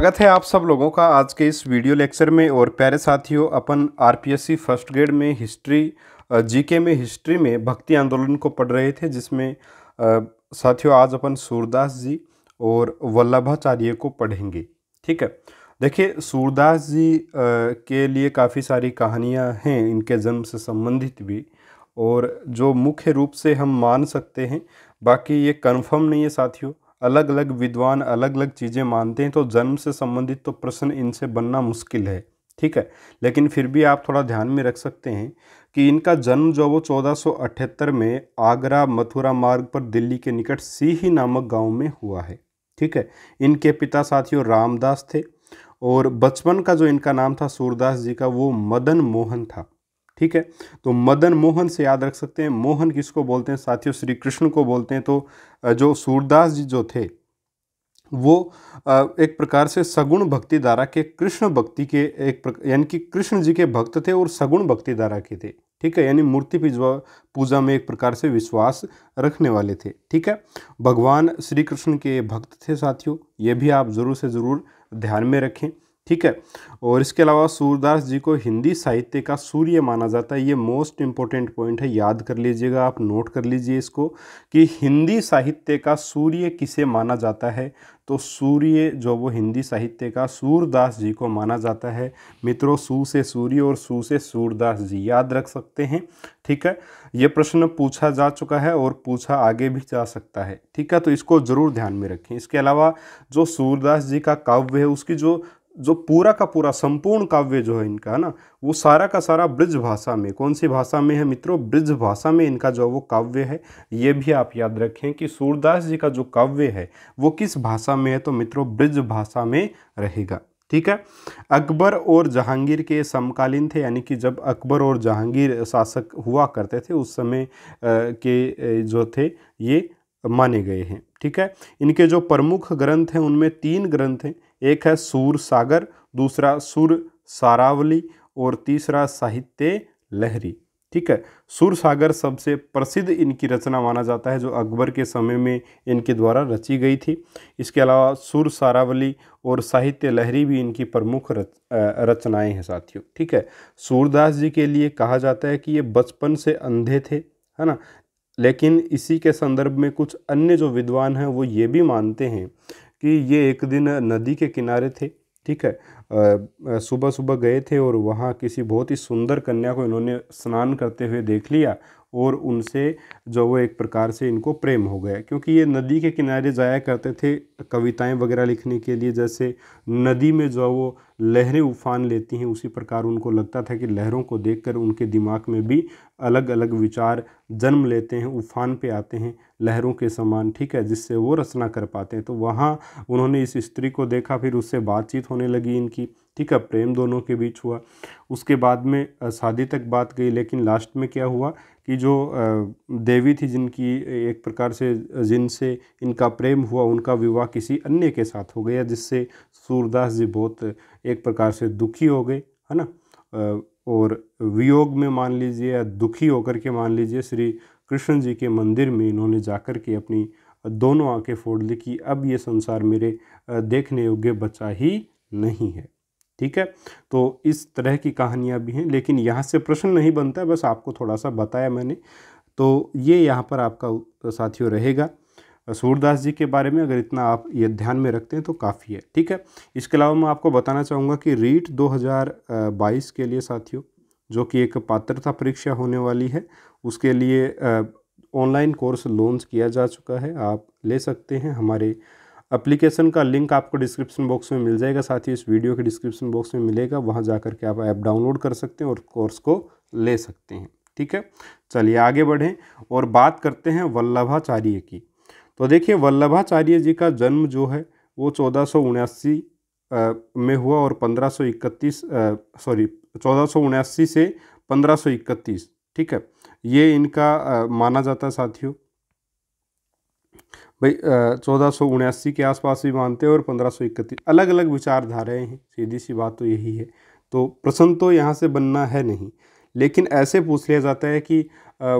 स्वागत है आप सब लोगों का आज के इस वीडियो लेक्चर में और प्यारे साथियों अपन आरपीएससी फर्स्ट ग्रेड में हिस्ट्री जीके में हिस्ट्री में भक्ति आंदोलन को पढ़ रहे थे जिसमें साथियों आज अपन सूरदास जी और वल्लभाचार्य को पढ़ेंगे ठीक है देखिए सूरदास जी के लिए काफ़ी सारी कहानियाँ हैं इनके जन्म से संबंधित भी और जो मुख्य रूप से हम मान सकते हैं बाकी ये कन्फर्म नहीं है साथियों अलग अलग विद्वान अलग अलग चीज़ें मानते हैं तो जन्म से संबंधित तो प्रश्न इनसे बनना मुश्किल है ठीक है लेकिन फिर भी आप थोड़ा ध्यान में रख सकते हैं कि इनका जन्म जो वो 1478 में आगरा मथुरा मार्ग पर दिल्ली के निकट सीही नामक गांव में हुआ है ठीक है इनके पिता साथियों रामदास थे और बचपन का जो इनका नाम था सूरदास जी का वो मदन मोहन था ठीक है तो मदन मोहन से याद रख सकते हैं मोहन किसको बोलते हैं साथियों श्री कृष्ण को बोलते हैं तो जो सूरदास जी जो थे वो एक प्रकार से सगुण भक्ति धारा के कृष्ण भक्ति के एक यानी कि कृष्ण जी के भक्त थे और सगुण भक्ति धारा के थे ठीक है यानी मूर्ति पूजा में एक प्रकार से विश्वास रखने वाले थे ठीक है भगवान श्री कृष्ण के भक्त थे साथियों ये भी आप ज़रूर से ज़रूर ध्यान में रखें ठीक है और इसके अलावा सूरदास जी को हिंदी साहित्य का सूर्य माना जाता है ये मोस्ट इम्पोर्टेंट पॉइंट है याद कर लीजिएगा आप नोट कर लीजिए इसको कि हिंदी साहित्य का सूर्य किसे माना जाता है तो सूर्य जो वो हिंदी साहित्य का सूरदास जी को माना जाता है मित्रों सू से सूर्य और सू से सूरदास जी याद रख सकते हैं ठीक है ये प्रश्न पूछा जा चुका है और पूछा आगे भी जा सकता है ठीक है तो इसको ज़रूर ध्यान में रखें इसके अलावा जो सूरदास जी का काव्य है उसकी जो जो पूरा का पूरा संपूर्ण काव्य जो है इनका है ना वो सारा का सारा ब्रज भाषा में कौन सी भाषा में है मित्रों ब्रज भाषा में इनका जो वो काव्य है ये भी आप याद रखें कि सूरदास जी का जो काव्य है वो किस भाषा में है तो मित्रों ब्रज भाषा में रहेगा ठीक है अकबर और जहांगीर के समकालीन थे यानी कि जब अकबर और जहांगीर शासक हुआ करते थे उस समय के जो थे ये माने गए हैं ठीक है इनके जो प्रमुख ग्रंथ हैं उनमें तीन ग्रंथ हैं एक है सूर सागर दूसरा सुर सारावली और तीसरा साहित्य लहरी ठीक है सुर सागर सबसे प्रसिद्ध इनकी रचना माना जाता है जो अकबर के समय में इनके द्वारा रची गई थी इसके अलावा सुर सारावली और साहित्य लहरी भी इनकी प्रमुख रच, रचनाएं हैं साथियों ठीक है सूरदास जी के लिए कहा जाता है कि ये बचपन से अंधे थे है ना लेकिन इसी के संदर्भ में कुछ अन्य जो विद्वान हैं वो ये भी मानते हैं कि ये एक दिन नदी के किनारे थे ठीक है सुबह सुबह गए थे और वहाँ किसी बहुत ही सुंदर कन्या को इन्होंने स्नान करते हुए देख लिया और उनसे जो वो एक प्रकार से इनको प्रेम हो गया क्योंकि ये नदी के किनारे जाया करते थे कविताएं वगैरह लिखने के लिए जैसे नदी में जो वो लहरें उफान लेती हैं उसी प्रकार उनको लगता था कि लहरों को देखकर उनके दिमाग में भी अलग अलग विचार जन्म लेते हैं उफान पे आते हैं लहरों के समान ठीक है जिससे वो रचना कर पाते हैं तो वहाँ उन्होंने इस स्त्री को देखा फिर उससे बातचीत होने लगी इनकी ठीक है प्रेम दोनों के बीच हुआ उसके बाद में शादी तक बात गई लेकिन लास्ट में क्या हुआ कि जो देवी थी जिनकी एक प्रकार से जिनसे इनका प्रेम हुआ उनका विवाह किसी अन्य के साथ हो गया जिससे सूरदास जी बहुत एक प्रकार से दुखी हो गए है ना और वियोग में मान लीजिए या दुखी होकर के मान लीजिए श्री कृष्ण जी के मंदिर में इन्होंने जाकर के अपनी दोनों आंखें फोड़ ली कि अब ये संसार मेरे देखने योग्य बचा ही नहीं है ठीक है तो इस तरह की कहानियाँ भी हैं लेकिन यहाँ से प्रश्न नहीं बनता बस आपको थोड़ा सा बताया मैंने तो ये यहाँ पर आपका साथियों रहेगा सूरदास जी के बारे में अगर इतना आप ये ध्यान में रखते हैं तो काफ़ी है ठीक है इसके अलावा मैं आपको बताना चाहूँगा कि रीट 2022 के लिए साथियों जो कि एक पात्रता परीक्षा होने वाली है उसके लिए ऑनलाइन कोर्स लॉन्च किया जा चुका है आप ले सकते हैं हमारे अप्लीकेशन का लिंक आपको डिस्क्रिप्शन बॉक्स में मिल जाएगा साथ ही इस वीडियो के डिस्क्रिप्शन बॉक्स में मिलेगा वहाँ जा करके आप ऐप डाउनलोड कर सकते हैं और कोर्स को ले सकते हैं ठीक है चलिए आगे बढ़ें और बात करते हैं वल्लभाचार्य की तो देखिए वल्लभाचार्य जी का जन्म जो है वो चौदह में हुआ और 1531 सॉरी चौदह से 1531 ठीक है ये इनका आ, माना जाता है साथियों भाई चौदह सौ उन्यासी के आसपास भी मानते हैं और पंद्रह सौ इकतीस अलग अलग विचारधाराएँ हैं सीधी सी बात तो यही है तो प्रश्न तो यहाँ से बनना है नहीं लेकिन ऐसे पूछ लिया जाता है कि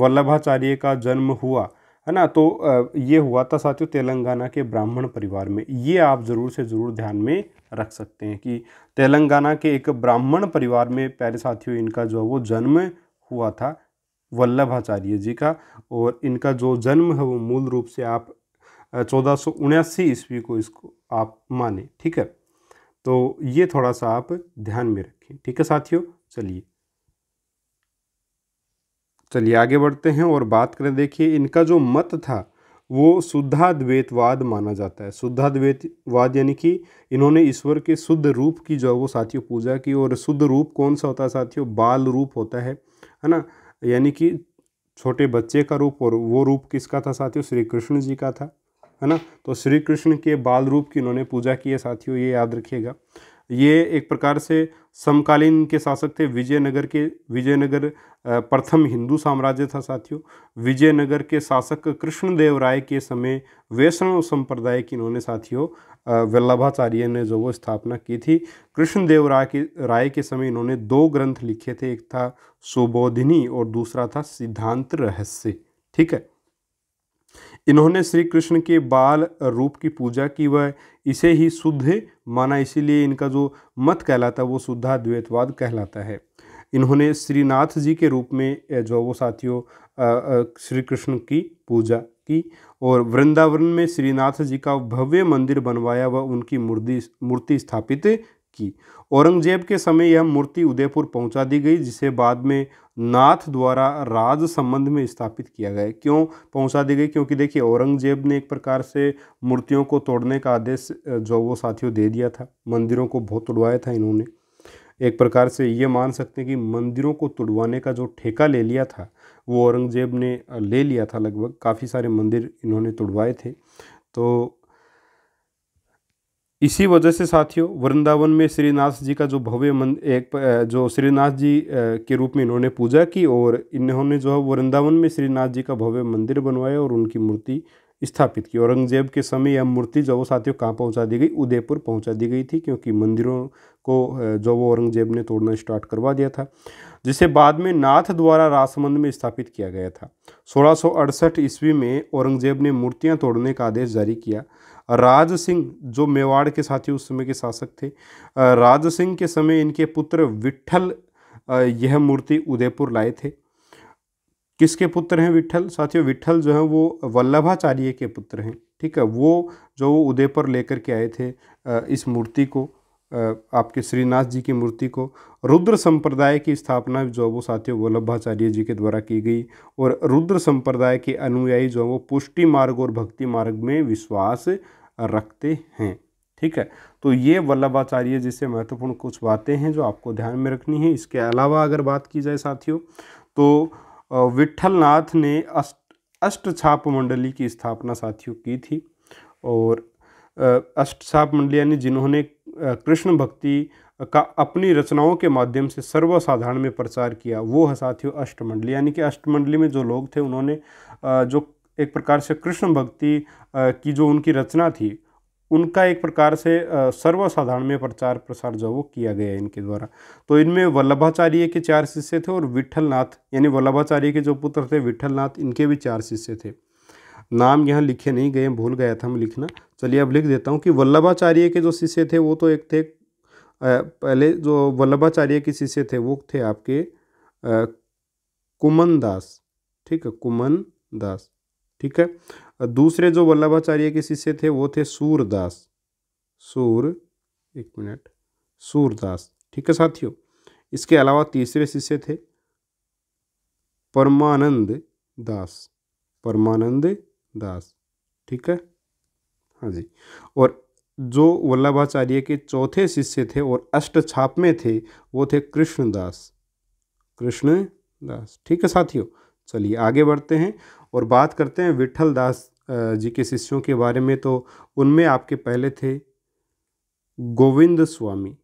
वल्लभाचार्य का जन्म हुआ है ना तो ये हुआ था साथियों तेलंगाना के ब्राह्मण परिवार में ये आप ज़रूर से ज़रूर ध्यान में रख सकते हैं कि तेलंगाना के एक ब्राह्मण परिवार में प्यारे साथियों इनका जो वो जन्म हुआ था वल्लभाचार्य जी का और इनका जो जन्म है वो मूल रूप से आप चौदह सौ उन्यासी ईस्वी को इसको आप माने ठीक है तो ये थोड़ा सा आप ध्यान में रखें ठीक है साथियों चलिए चलिए आगे बढ़ते हैं और बात करें देखिए इनका जो मत था वो शुद्धाद्वैतवाद माना जाता है शुद्धाद्वैतवाद यानी कि इन्होंने ईश्वर के शुद्ध रूप की जो है वो साथियों पूजा की और शुद्ध रूप कौन सा होता है साथियों बाल रूप होता है है ना यानी कि छोटे बच्चे का रूप और वो रूप किसका था साथियों श्री कृष्ण जी का था है ना तो श्री कृष्ण के बाल रूप की इन्होंने पूजा की है साथियों ये याद रखिएगा ये एक प्रकार से समकालीन के शासक थे विजयनगर के विजयनगर प्रथम हिंदू साम्राज्य था साथियों विजयनगर के शासक कृष्णदेव राय के समय वैष्णव संप्रदाय की इन्होंने साथियों वल्लभाचार्य ने जो वो स्थापना की थी कृष्णदेव राय के राय के समय इन्होंने दो ग्रंथ लिखे थे एक था सुबोधिनी और दूसरा था सिद्धांत रहस्य ठीक है इन्होंने श्री कृष्ण के बाल रूप की पूजा की वह इसे ही शुद्ध माना इसीलिए इनका जो मत कहलाता है वो शुद्धा द्वैतवाद कहलाता है इन्होंने श्रीनाथ जी के रूप में जो वो साथियों श्री कृष्ण की पूजा की और वृंदावन में श्रीनाथ जी का भव्य मंदिर बनवाया व उनकी मूर्ति मूर्ति स्थापित की औरंगजेब के समय यह मूर्ति उदयपुर पहुंचा दी गई जिसे बाद में नाथ द्वारा राज संबंध में स्थापित किया गया क्यों पहुंचा दी गई क्योंकि देखिए औरंगजेब ने एक प्रकार से मूर्तियों को तोड़ने का आदेश जो वो साथियों दे दिया था मंदिरों को बहुत तोड़वाया था इन्होंने एक प्रकार से ये मान सकते हैं कि मंदिरों को तुड़वाने का जो ठेका ले लिया था वो औरंगजेब ने ले लिया था लगभग काफ़ी सारे मंदिर इन्होंने तुड़वाए थे तो इसी वजह से साथियों वृंदावन में श्रीनाथ जी का जो भव्य मंद एक जो श्रीनाथ जी के रूप में इन्होंने पूजा की और इन्होंने जो है वृंदावन में श्रीनाथ जी का भव्य मंदिर बनवाया और उनकी मूर्ति स्थापित की औरंगजेब के समय यह मूर्ति जो वो साथियों कहाँ पहुँचा दी गई उदयपुर पहुँचा दी गई थी क्योंकि मंदिरों को जो वो औरंगजेब ने तोड़ना स्टार्ट करवा दिया था जिसे बाद में नाथ द्वारा रासमंद में स्थापित किया गया था सोलह ईस्वी में औरंगजेब ने मूर्तियाँ तोड़ने का आदेश जारी किया राज सिंह जो मेवाड़ के साथी उस समय के शासक थे राज सिंह के समय इनके पुत्र विट्ठल यह मूर्ति उदयपुर लाए थे किसके पुत्र हैं विठ्ठल साथियों विठ्ठल जो है वो वल्लभाचार्य के पुत्र हैं ठीक है वो जो वो उदयपुर लेकर के आए थे इस मूर्ति को आपके श्रीनाथ जी की मूर्ति को रुद्र संप्रदाय की स्थापना जो वो साथियों वल्लभाचार्य जी के द्वारा की गई और रुद्र संप्रदाय के अनुयायी जो वो पुष्टि मार्ग और भक्ति मार्ग में विश्वास रखते हैं ठीक है तो ये वल्लभाचार्य जी से महत्वपूर्ण कुछ बातें हैं जो आपको ध्यान में रखनी है इसके अलावा अगर बात की जाए साथियों तो विट्ठलनाथ ने अष्ट अष्ट छाप मंडली की स्थापना साथियों की थी और अष्ट छाप मंडली यानी जिन्होंने कृष्ण भक्ति का अपनी रचनाओं के माध्यम से सर्वसाधारण में प्रचार किया वो है साथियों अष्टमंडली यानी कि अष्टमंडली में जो लोग थे उन्होंने जो एक प्रकार से कृष्ण भक्ति की जो उनकी रचना थी उनका एक प्रकार से सर्वसाधारण में प्रचार प्रसार जो वो किया गया इनके द्वारा तो इनमें वल्लभाचार्य के चार शिष्य थे और विठलनाथ यानी वल्लभाचार्य के जो पुत्र थे विठलनाथ इनके भी चार शिष्य थे नाम यहाँ लिखे नहीं गए भूल गया था मैं लिखना चलिए अब लिख देता हूँ कि वल्लभाचार्य के जो शिष्य थे वो तो एक थे पहले जो वल्लभाचार्य के शिष्य थे वो थे आपके कुमन दास ठीक है कुमन दास ठीक है दूसरे जो वल्लभाचार्य के शिष्य थे वो थे सूरदास सूर एक मिनट सूरदास ठीक है साथियों इसके अलावा तीसरे शिष्य थे परमानंद दास परमानंद दास ठीक है हाँ जी और जो वल्लभाचार्य के चौथे शिष्य थे और अष्ट छाप में थे वो थे कृष्णदास कृष्णदास ठीक है साथियों चलिए आगे बढ़ते हैं और बात करते हैं विठल दास जी के शिष्यों के बारे में तो उनमें आपके पहले थे गोविंद स्वामी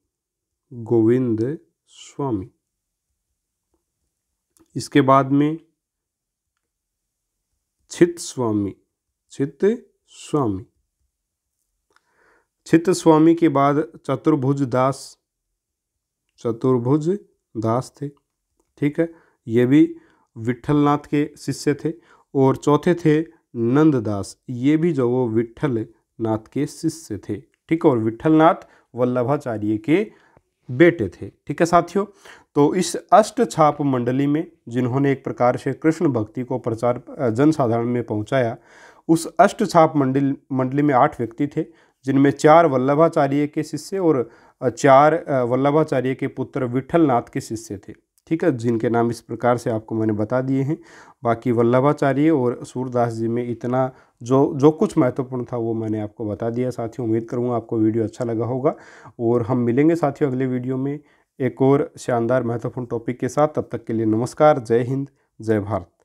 गोविंद स्वामी इसके बाद में छित स्वामी चित्त स्वामी चित्त स्वामी के बाद चतुर्भुज दास चतुर्भुज दास थे ठीक है ये भी विठलनाथ के शिष्य थे और चौथे थे नंददास ये भी जो वो विठल नाथ के शिष्य थे ठीक है और विठलनाथ वल्लभाचार्य के बेटे थे ठीक है साथियों तो इस अष्ट छाप मंडली में जिन्होंने एक प्रकार से कृष्ण भक्ति को प्रचार जनसाधारण में पहुंचाया उस अष्ट छाप मंडल मंडली में आठ व्यक्ति थे जिनमें चार वल्लभाचार्य के शिष्य और चार वल्लभाचार्य के पुत्र विठल नाथ के शिष्य थे ठीक है जिनके नाम इस प्रकार से आपको मैंने बता दिए हैं बाकी वल्लभाचार्य और सूरदास जी में इतना जो जो कुछ महत्वपूर्ण था वो मैंने आपको बता दिया साथियों उम्मीद करूँगा आपको वीडियो अच्छा लगा होगा और हम मिलेंगे साथियों अगले वीडियो में एक और शानदार महत्वपूर्ण टॉपिक के साथ तब तक के लिए नमस्कार जय हिंद जय भारत